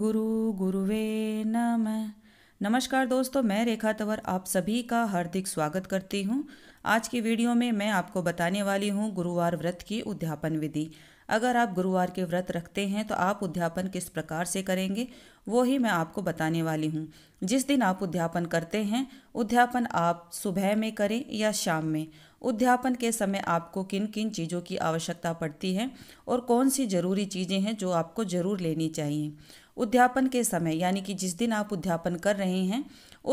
गुरु गुरुवे नम नमस्कार दोस्तों मैं रेखा तंवर आप सभी का हार्दिक स्वागत करती हूं। आज की वीडियो में मैं आपको बताने वाली हूं गुरुवार व्रत की उद्यापन विधि अगर आप गुरुवार के व्रत रखते हैं तो आप उद्यापन किस प्रकार से करेंगे वो ही मैं आपको बताने वाली हूँ जिस दिन आप उद्यापन करते हैं उद्यापन आप सुबह में करें या शाम में उद्यापन के समय आपको किन किन चीज़ों की आवश्यकता पड़ती है और कौन सी ज़रूरी चीज़ें हैं जो आपको ज़रूर लेनी चाहिए उद्यापन के समय यानी कि जिस दिन आप उद्यापन कर रहे हैं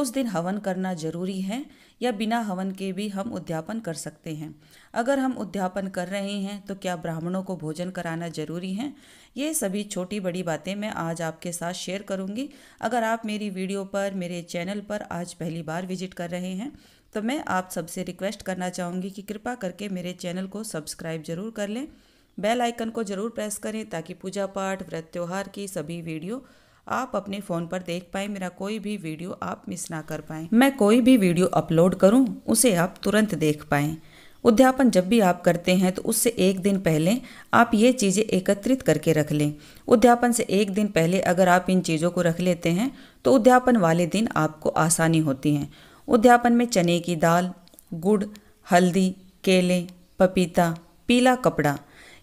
उस दिन हवन करना जरूरी है या बिना हवन के भी हम उद्यापन कर सकते हैं अगर हम उद्यापन कर रहे हैं तो क्या ब्राह्मणों को भोजन कराना जरूरी है ये सभी छोटी बड़ी बातें मैं आज आपके साथ शेयर करूंगी अगर आप मेरी वीडियो पर मेरे चैनल पर आज पहली बार विजिट कर रहे हैं तो मैं आप सबसे रिक्वेस्ट करना चाहूँगी कि कृपा करके मेरे चैनल को सब्सक्राइब जरूर कर लें बेल आइकन को ज़रूर प्रेस करें ताकि पूजा पाठ व्रत त्यौहार की सभी वीडियो आप अपने फ़ोन पर देख पाएँ मेरा कोई भी वीडियो आप मिस ना कर पाएँ मैं कोई भी वीडियो अपलोड करूँ उसे आप तुरंत देख पाएँ उद्यापन जब भी आप करते हैं तो उससे एक दिन पहले आप ये चीज़ें एकत्रित करके रख लें उद्यापन से एक दिन पहले अगर आप इन चीज़ों को रख लेते हैं तो उद्यापन वाले दिन आपको आसानी होती है उद्यापन में चने की दाल गुड़ हल्दी केले पपीता पीला कपड़ा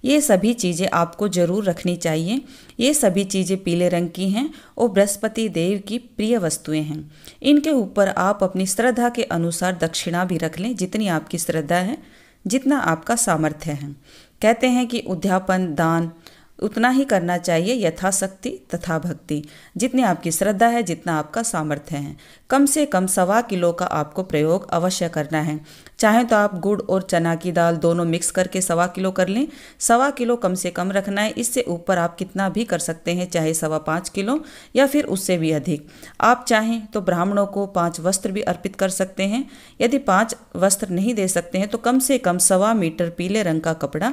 ये सभी चीज़ें आपको ज़रूर रखनी चाहिए ये सभी चीज़ें पीले रंग की हैं और बृहस्पति देव की प्रिय वस्तुएं हैं इनके ऊपर आप अपनी श्रद्धा के अनुसार दक्षिणा भी रख लें जितनी आपकी श्रद्धा है जितना आपका सामर्थ्य है कहते हैं कि उद्यापन दान उतना ही करना चाहिए यथाशक्ति तथा भक्ति जितनी आपकी श्रद्धा है जितना आपका सामर्थ्य है कम से कम सवा किलो का आपको प्रयोग अवश्य करना है चाहे तो आप गुड़ और चना की दाल दोनों मिक्स करके सवा किलो कर लें सवा किलो कम से कम रखना है इससे ऊपर आप कितना भी कर सकते हैं चाहे सवा पाँच किलो या फिर उससे भी अधिक आप चाहें तो ब्राह्मणों को पाँच वस्त्र भी अर्पित कर सकते हैं यदि पाँच वस्त्र नहीं दे सकते हैं तो कम से कम सवा मीटर पीले रंग का कपड़ा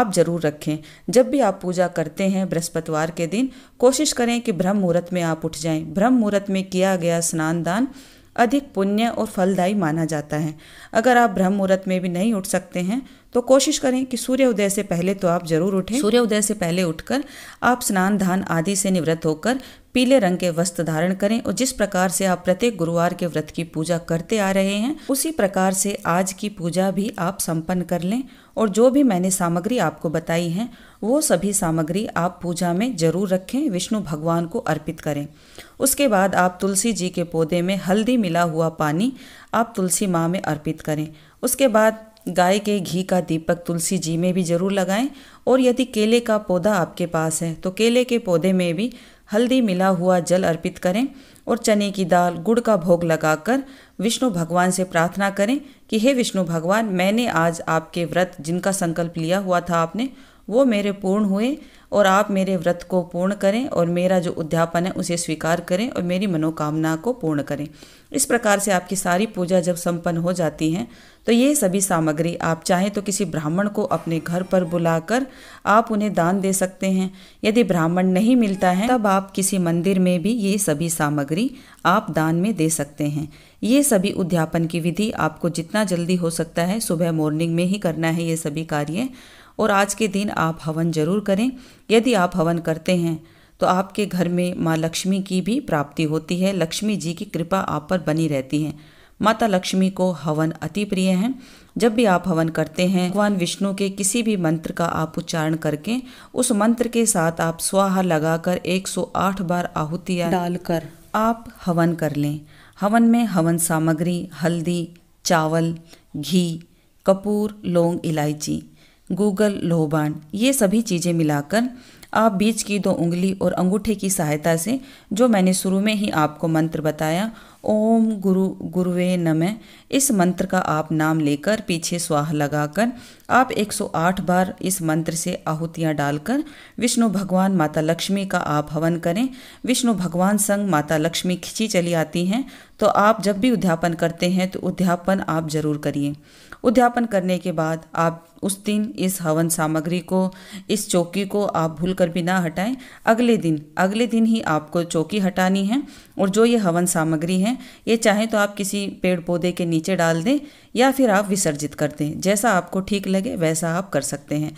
आप जरूर रखें जब भी आप पूजा पूजा करते हैं बृहस्पतिवार के दिन कोशिश करें कि ब्रह्म मुहूर्त में आप उठ जाएं ब्रह्म मुहूर्त में किया गया स्नान दान अधिक पुण्य और फलदायी माना जाता है अगर आप ब्रह्म मुहूर्त में भी नहीं उठ सकते हैं तो कोशिश करें कि सूर्य उदय से पहले तो आप जरूर उठें सूर्य उदय से पहले उठकर आप स्नान धान आदि से निवृत्त होकर पीले रंग के वस्त्र धारण करें और जिस प्रकार से आप प्रत्येक गुरुवार के व्रत की पूजा करते आ रहे हैं उसी प्रकार से आज की पूजा भी आप संपन्न कर लें और जो भी मैंने सामग्री आपको बताई है वो सभी सामग्री आप पूजा में जरूर रखें विष्णु भगवान को अर्पित करें उसके बाद आप तुलसी जी के पौधे में हल्दी मिला हुआ पानी आप तुलसी माँ में अर्पित करें उसके बाद गाय के घी का दीपक तुलसी जी में भी जरूर लगाएं और यदि केले का पौधा आपके पास है तो केले के पौधे में भी हल्दी मिला हुआ जल अर्पित करें और चने की दाल गुड़ का भोग लगाकर विष्णु भगवान से प्रार्थना करें कि हे विष्णु भगवान मैंने आज आपके व्रत जिनका संकल्प लिया हुआ था आपने वो मेरे पूर्ण हुए और आप मेरे व्रत को पूर्ण करें और मेरा जो उद्यापन है उसे स्वीकार करें और मेरी मनोकामना को पूर्ण करें इस प्रकार से आपकी सारी पूजा जब संपन्न हो जाती है तो ये सभी सामग्री आप चाहें तो किसी ब्राह्मण को अपने घर पर बुलाकर आप उन्हें दान दे सकते हैं यदि ब्राह्मण नहीं मिलता है तब आप किसी मंदिर में भी ये सभी सामग्री आप दान में दे सकते हैं ये सभी उद्यापन की विधि आपको जितना जल्दी हो सकता है सुबह मॉर्निंग में ही करना है ये सभी कार्य और आज के दिन आप हवन जरूर करें यदि आप हवन करते हैं तो आपके घर में माँ लक्ष्मी की भी प्राप्ति होती है लक्ष्मी जी की कृपा आप पर बनी रहती है माता लक्ष्मी को हवन अति प्रिय हैं जब भी आप हवन करते हैं भगवान विष्णु के किसी भी मंत्र का आप उच्चारण करके उस मंत्र के साथ आप स्वाहा लगाकर 108 बार आहुतियाँ डालकर आप हवन कर लें हवन में हवन सामग्री हल्दी चावल घी कपूर लौंग इलायची गूगल लोहबान ये सभी चीज़ें मिलाकर आप बीच की दो उंगली और अंगूठे की सहायता से जो मैंने शुरू में ही आपको मंत्र बताया ओम गुरु गुरुवे नमः इस मंत्र का आप नाम लेकर पीछे स्वाह लगाकर आप 108 बार इस मंत्र से आहुतियाँ डालकर विष्णु भगवान माता लक्ष्मी का आप हवन करें विष्णु भगवान संग माता लक्ष्मी खिंची चली आती हैं तो आप जब भी उद्यापन करते हैं तो उद्यापन आप ज़रूर करिए उद्यापन करने के बाद आप उस दिन इस हवन सामग्री को इस चौकी को आप भूल कर भी ना हटाएं अगले दिन अगले दिन ही आपको चौकी हटानी है और जो ये हवन सामग्री है ये चाहे तो आप किसी पेड़ पौधे के नीचे डाल दें या फिर आप विसर्जित कर दें जैसा आपको ठीक लगे वैसा आप कर सकते हैं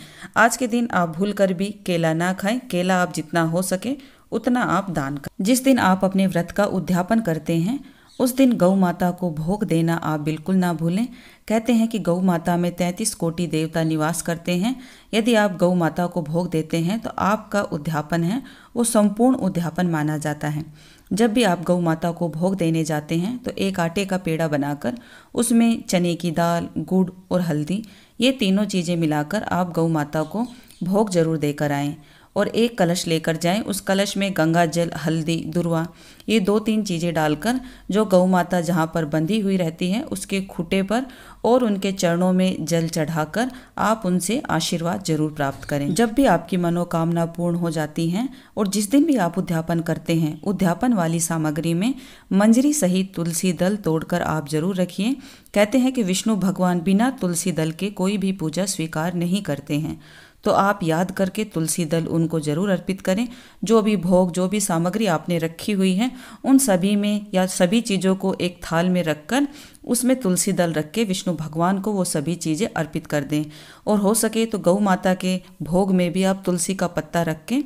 आज के दिन आप भूल कर भी केला ना खाएं केला आप जितना हो सके उतना आप दान करें जिस दिन आप अपने व्रत का उद्यापन करते हैं उस दिन गौ माता को भोग देना आप बिल्कुल ना भूलें कहते हैं कि गौ माता में तैंतीस कोटि देवता निवास करते हैं यदि आप गौ माता को भोग देते हैं तो आपका उद्यापन है वो संपूर्ण उद्यापन माना जाता है जब भी आप गौ माता को भोग देने जाते हैं तो एक आटे का पेड़ा बनाकर उसमें चने की दाल गुड़ और हल्दी ये तीनों चीज़ें मिलाकर आप गौ माता को भोग जरूर देकर आएँ और एक कलश लेकर जाएं उस कलश में गंगा जल हल्दी दुर्वा ये दो तीन चीज़ें डालकर जो गौ माता जहाँ पर बंधी हुई रहती है उसके खूटे पर और उनके चरणों में जल चढ़ाकर आप उनसे आशीर्वाद जरूर प्राप्त करें जब भी आपकी मनोकामना पूर्ण हो जाती हैं और जिस दिन भी आप उद्यापन करते हैं उद्यापन वाली सामग्री में मंजरी सहित तुलसी दल तोड़कर आप जरूर रखिए कहते हैं कि विष्णु भगवान बिना तुलसी दल के कोई भी पूजा स्वीकार नहीं करते हैं तो आप याद करके तुलसी दल उनको जरूर अर्पित करें जो भी भोग जो भी सामग्री आपने रखी हुई है उन सभी में या सभी चीज़ों को एक थाल में रखकर उसमें तुलसी दल रख के विष्णु भगवान को वो सभी चीज़ें अर्पित कर दें और हो सके तो गौ माता के भोग में भी आप तुलसी का पत्ता रख के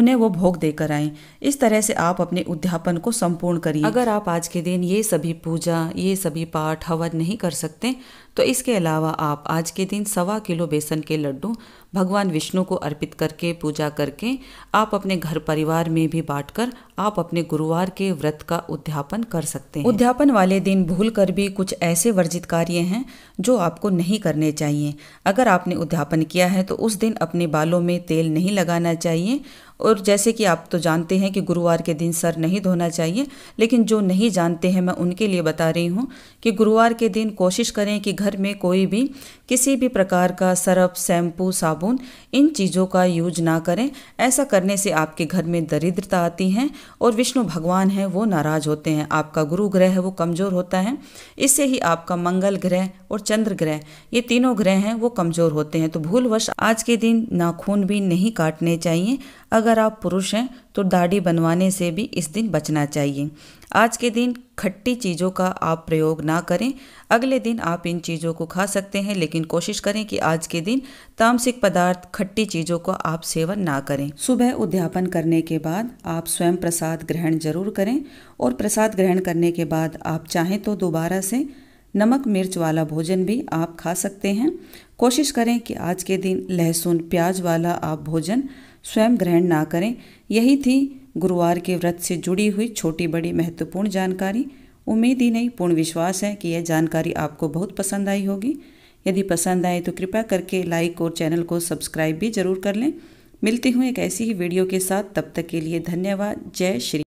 उन्हें वो भोग देकर आएं इस तरह से आप अपने उद्यापन को संपूर्ण करिए अगर आप आज के दिन ये सभी पूजा ये सभी पाठ हवन नहीं कर सकते तो इसके अलावा आप आज के दिन सवा किलो बेसन के लड्डू भगवान विष्णु को अर्पित करके पूजा करके आप अपने घर परिवार में भी बांटकर आप अपने गुरुवार के व्रत का उद्यापन कर सकते हैं उद्यापन वाले दिन भूल कर भी कुछ कुछ ऐसे वर्जित कार्य हैं जो आपको नहीं करने चाहिए अगर आपने उद्यापन किया है तो उस दिन अपने बालों में तेल नहीं लगाना चाहिए और जैसे कि आप तो जानते हैं कि गुरुवार के दिन सर नहीं धोना चाहिए लेकिन जो नहीं जानते हैं मैं उनके लिए बता रही हूँ कि गुरुवार के दिन कोशिश करें कि घर में कोई भी किसी भी प्रकार का सरफ शैम्पू साबुन इन चीज़ों का यूज ना करें ऐसा करने से आपके घर में दरिद्रता आती है और विष्णु भगवान हैं वो नाराज़ होते हैं आपका गुरु ग्रह है वो कमज़ोर होता है इससे ही आपका मंगल ग्रह और चंद्र ग्रह ये तीनों ग्रह हैं वो कमज़ोर होते हैं तो भूलवश आज के दिन नाखून भी नहीं काटने चाहिए अगर अगर आप पुरुष हैं तो दाढ़ी बनवाने से भी इस दिन बचना चाहिए आज के दिन खट्टी चीज़ों का आप प्रयोग ना करें अगले दिन आप इन चीज़ों को खा सकते हैं लेकिन कोशिश करें कि आज के दिन तामसिक पदार्थ खट्टी चीज़ों का आप सेवन ना करें सुबह उद्यापन करने के बाद आप स्वयं प्रसाद ग्रहण जरूर करें और प्रसाद ग्रहण करने के बाद आप चाहें तो दोबारा से नमक मिर्च वाला भोजन भी आप खा सकते हैं कोशिश करें कि आज के दिन लहसुन प्याज वाला आप भोजन स्वयं ग्रहण ना करें यही थी गुरुवार के व्रत से जुड़ी हुई छोटी बड़ी महत्वपूर्ण जानकारी उम्मीद ही नहीं पूर्ण विश्वास है कि यह जानकारी आपको बहुत पसंद आई होगी यदि पसंद आए तो कृपया करके लाइक और चैनल को सब्सक्राइब भी जरूर कर लें मिलती हूँ एक ऐसी ही वीडियो के साथ तब तक के लिए धन्यवाद जय श्री